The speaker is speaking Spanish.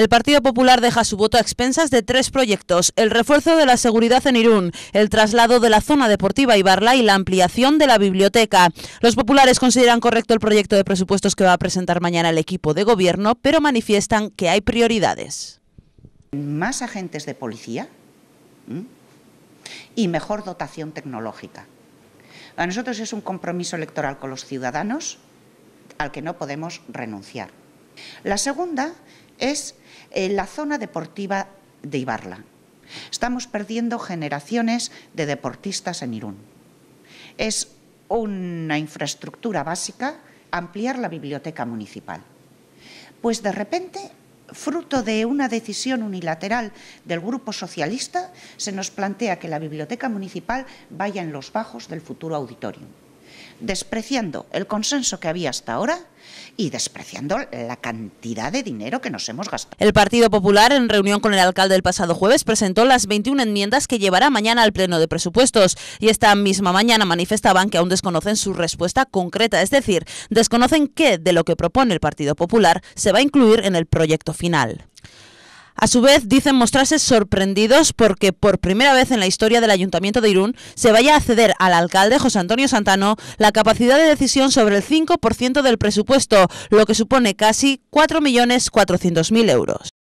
El Partido Popular deja su voto a expensas de tres proyectos, el refuerzo de la seguridad en Irún, el traslado de la zona deportiva Ibarla y la ampliación de la biblioteca. Los populares consideran correcto el proyecto de presupuestos que va a presentar mañana el equipo de gobierno, pero manifiestan que hay prioridades. Más agentes de policía y mejor dotación tecnológica. A nosotros es un compromiso electoral con los ciudadanos al que no podemos renunciar. La segunda es eh, la zona deportiva de Ibarla. Estamos perdiendo generaciones de deportistas en Irún. Es una infraestructura básica ampliar la biblioteca municipal. Pues de repente, fruto de una decisión unilateral del Grupo Socialista, se nos plantea que la biblioteca municipal vaya en los bajos del futuro auditorio despreciando el consenso que había hasta ahora y despreciando la cantidad de dinero que nos hemos gastado. El Partido Popular, en reunión con el alcalde el pasado jueves, presentó las 21 enmiendas que llevará mañana al Pleno de Presupuestos y esta misma mañana manifestaban que aún desconocen su respuesta concreta, es decir, desconocen qué de lo que propone el Partido Popular se va a incluir en el proyecto final. A su vez, dicen mostrarse sorprendidos porque por primera vez en la historia del Ayuntamiento de Irún se vaya a ceder al alcalde José Antonio Santano la capacidad de decisión sobre el 5% del presupuesto, lo que supone casi 4.400.000 euros.